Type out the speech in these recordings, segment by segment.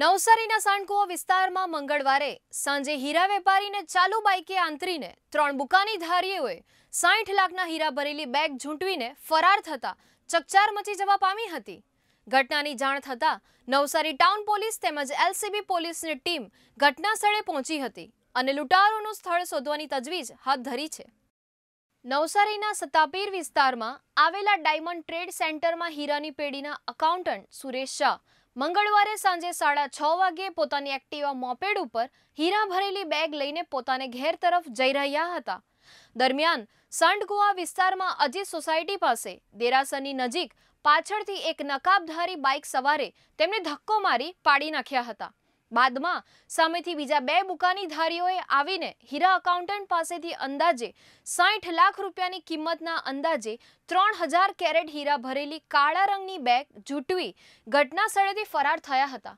નવસારીના સાણકુઓ વિસ્તારમાં મંગળવારે સાંજે હીરા વેપારીને ચાલુ બાઇકે આંતરીને ત્રણ બુકાની ધારીઓએ સાઠ લાખના હીરા ભરેલી બેગ ઝૂંટવીને ફરાર થતા ચકચાર મચી જવા પામી હતી ઘટનાની જાણ થતા નવસારી ટાઉન પોલીસ તેમજ એલસીબી પોલીસની ટીમ ઘટનાસ્થળે પહોંચી હતી અને લૂંટારોનું સ્થળ શોધવાની તજવીજ હાથ ધરી છે નવસારીના સતાપીર વિસ્તારમાં આવેલા ડાયમંડ ટ્રેડ સેન્ટરમાં હીરાની પેઢીના અકાઉન્ટન્ટ સુરેશ શાહ મંગળવારે સાંજે સાડા છ વાગ્યે પોતાની એક્ટિવા મોપેડ ઉપર હીરા ભરેલી બેગ લઈને પોતાને ઘેર તરફ જઈ રહ્યા હતા દરમિયાન સંડગુવા વિસ્તારમાં અજીત સોસાયટી પાસે દેરાસરની નજીક પાછળથી એક નકાબધારી બાઇક સવારે તેમને ધક્કો મારી પાડી નાખ્યા હતા બાદમાં સામેથી બીજા બે બુકાનીધારીઓએ આવીને હીરા અકાઉન્ટન્ટ પાસેથી અંદાજે સાઠ લાખ રૂપિયાની કિંમતના અંદાજે ત્રણ હજાર કેરેટ હીરા ભરેલી કાળા રંગની બેગ જૂટવી ઘટના સ્થળેથી ફરાર થયા હતા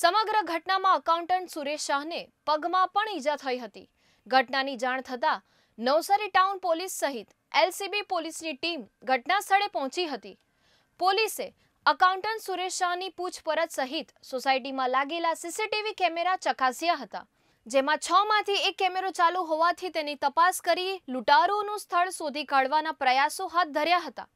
સમગ્ર ઘટનામાં અકાઉન્ટન્ટ સુરેશ શાહને પગમાં પણ ઈજા થઈ હતી ઘટનાની જાણ થતાં નવસારી ટાઉન પોલીસ સહિત એલસીબી પોલીસની ટીમ ઘટનાસ્થળે પહોંચી હતી પોલીસે અકાઉન્ટન્ટ સુરેશ શાહની પૂછપરછ સહિત સોસાયટીમાં લાગેલા સીસીટીવી કેમેરા ચકાસ્યા હતા જેમાં છ માંથી એક કેમેરો ચાલુ હોવાથી તેની તપાસ કરી લૂંટારોનું સ્થળ શોધી કાઢવાના પ્રયાસો હાથ ધર્યા હતા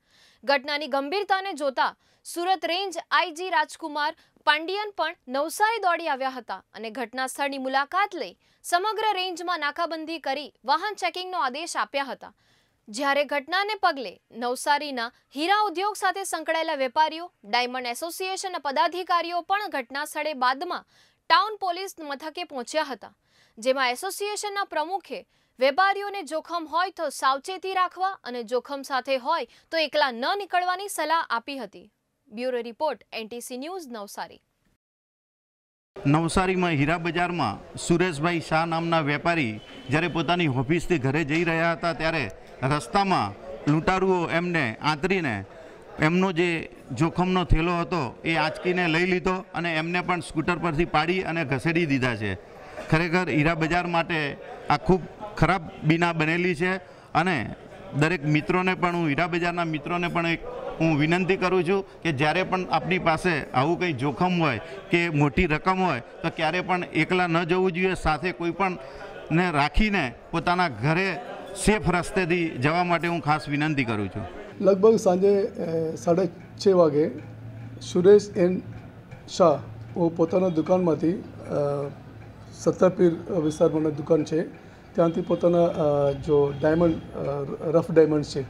ઘટનાની ગંભીરતાને જોતા સુરત રેન્જ આઈજી રાજકુમાર પાંડિયન પણ નવસારી દોડી આવ્યા હતા અને ઘટના સ્થળની મુલાકાત લઈ સમગ્ર રેન્જમાં નાકાબંધી કરી વાહન ચેકિંગનો આદેશ આપ્યા હતા જ્યારે ઘટનાને પગલે નવસારીના હીરા ઉદ્યોગ સાથે સંકળાયેલા વેપારીઓ ડાયમંડ એસોસિએશન પદાધિકારીઓ પણ ઘટના સ્થળે બાદમાં ટાઉન પોલીસ મથકે પહોંચ્યા હતા જેમાં એસોસિએશનના પ્રમુખે વેપારીઓને જોખમ હોય તો સાવચેતી રાખવા અને જોખમ સાથે હોય તો એકલા ન નીકળવાની સલાહ આપી હતી bureau report NTC news Navsari નવસારીમાં હીરા બજારમાં સુરેશભાઈ શાહ નામના વેપારી જ્યારે પોતાની ઓફિસથી ઘરે જઈ રહ્યા હતા ત્યારે રસ્તામાં લૂંટારુઓ એમને આંતરીને એમનો જે જોખમનો થેલો હતો એ આંચકીને લઈ લીધો અને એમને પણ સ્કૂટર પરથી પાડી અને ઘસેડી દીધા છે ખરેખર હીરા બજાર માટે આ ખૂબ ખરાબ બીના બનેલી છે અને દરેક મિત્રોને પણ હું હીરા બજારના મિત્રોને પણ એક હું વિનંતી કરું છું કે જ્યારે પણ આપણી પાસે આવું કંઈ જોખમ હોય કે મોટી રકમ હોય તો ક્યારે પણ એકલા ન જવું જોઈએ સાથે કોઈ પણ ને રાખીને પોતાના ઘરે સેફ રસ્તેથી જવા માટે હું ખાસ વિનંતી કરું છું લગભગ સાંજે સાડા છ વાગે સુરેશ એન શાહ પોતાના દુકાનમાંથી સત્તાપીર વિસ્તારમાં દુકાન છે ત્યાંથી પોતાના જો ડાયમંડ રફ ડાયમંડ છે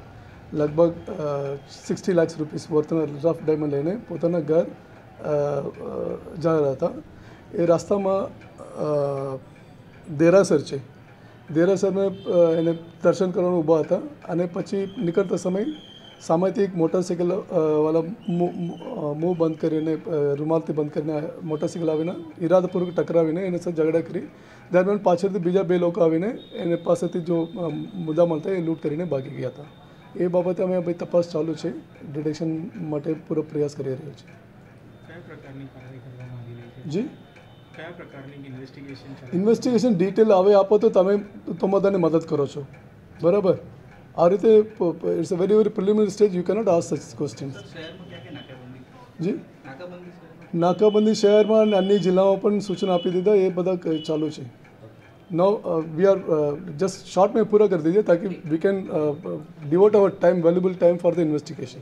લગભગ સિક્સટી લાખ રૂપીસ વર્તના રફ ડાયમંડ લઈને પોતાના ઘર જઈ રહ્યા હતા એ રાસ્તામાં દેરાસર છે દેરાસરને એને દર્શન કરવાનું ઊભા હતા અને પછી નીકળતા સમય સામેથી એક મોટરસાયકલ વાળા મોં બંધ કરીને રૂમાલથી બંધ કરીને મોટરસાયકલ આવીને ઈરાદપૂર્વક ટકરાવીને એને સાથે ઝઘડા કરી દરમિયાન પાછળથી બીજા બે લોકો આવીને એને પાસેથી જો મુદ્દા મળતા એ લૂંટ કરીને ભાગી ગયા હતા એ બાબતે અમે ભાઈ તપાસ ચાલુ છે ડિટેક્શન માટે પૂરો પ્રયાસ કરી રહ્યો છે જી ઇન્વેસ્ટિગેશન ડિટેલ હવે આપો તો તમે તમારાને મદદ કરો છો બરાબર आदि it's a very very preliminary stage you cannot ask such question जी नाकाबंदी शहर में अन्य जिलों में सूचना अपी दीदा ये बदा चालू है no we are just short में पूरा कर दीजिए ताकि we can devote our time valuable time for the investigation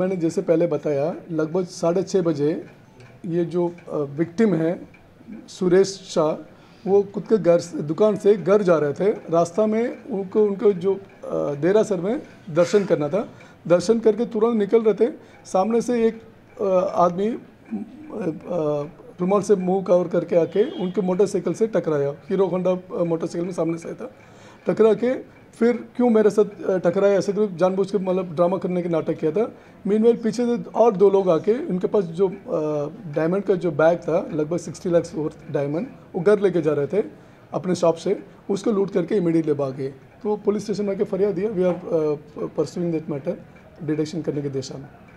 मैंने जैसे पहले बताया लगभग साढ़े छः बजे ये जो विक्टिम uh, है सुरेश शाह वो खुद के घर से दुकान से घर जा रहे थे रास्ता में उनको उनको जो सर में दर्शन करना था दर्शन करके तुरंत निकल रहे थे सामने से एक आदमी रुमाल से मुंह कवर करके आके उनके मोटरसाइकिल से टकराया हीरो होंडा मोटरसाइकिल में सामने से था टकरा के फिर क्यों मेरे साथ टकराया ऐसे तो जानबूझ के मतलब ड्रामा करने के नाटक किया था मीन पीछे से और दो लोग आके उनके पास जो डायमंड का जो बैग था लगभग सिक्सटी लैक्स वर्थ डायमंड वो घर लेके जा रहे थे अपने शॉप से उसको लूट करके इमीडिएटली भाग गए तो पुलिस स्टेशन में आके फरियाद दिया we are pursuing that matter detection करने की दिशा में